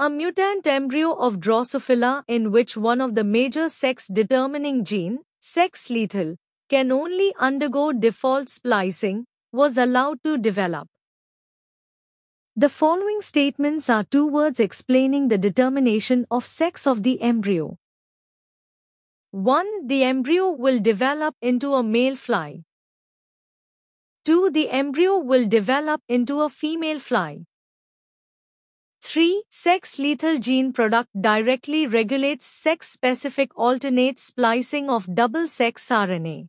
A mutant embryo of Drosophila in which one of the major sex-determining gene, sex lethal, can only undergo default splicing, was allowed to develop. The following statements are two words explaining the determination of sex of the embryo. 1. The embryo will develop into a male fly. 2. The embryo will develop into a female fly. 3. Sex lethal gene product directly regulates sex specific alternate splicing of double sex RNA.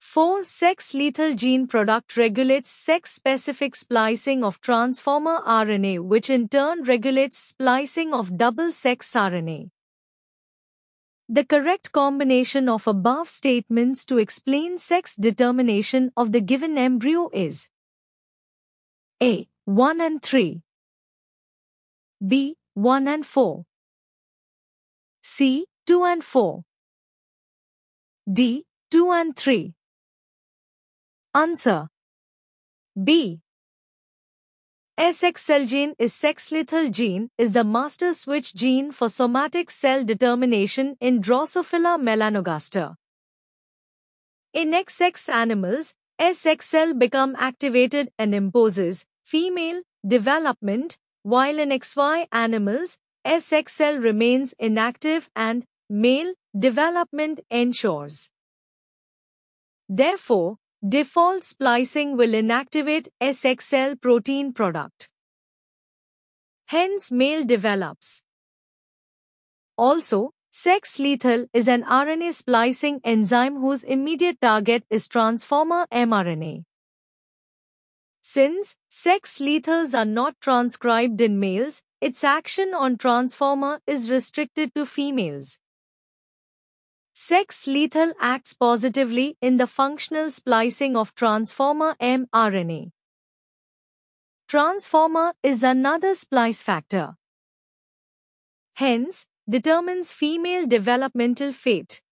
4. Sex lethal gene product regulates sex specific splicing of transformer RNA, which in turn regulates splicing of double sex RNA. The correct combination of above statements to explain sex determination of the given embryo is A. 1 and 3. B. 1 and 4. C. 2 and 4. D. 2 and 3. Answer B. SXL gene is sex lethal gene is the master switch gene for somatic cell determination in Drosophila melanogaster. In XX animals, SXL become activated and imposes female development while in XY animals, SXL remains inactive and male development ensures. Therefore, default splicing will inactivate SXL protein product. Hence, male develops. Also, sex lethal is an RNA splicing enzyme whose immediate target is transformer mRNA. Since sex lethals are not transcribed in males, its action on transformer is restricted to females. Sex lethal acts positively in the functional splicing of transformer mRNA. Transformer is another splice factor. Hence, determines female developmental fate.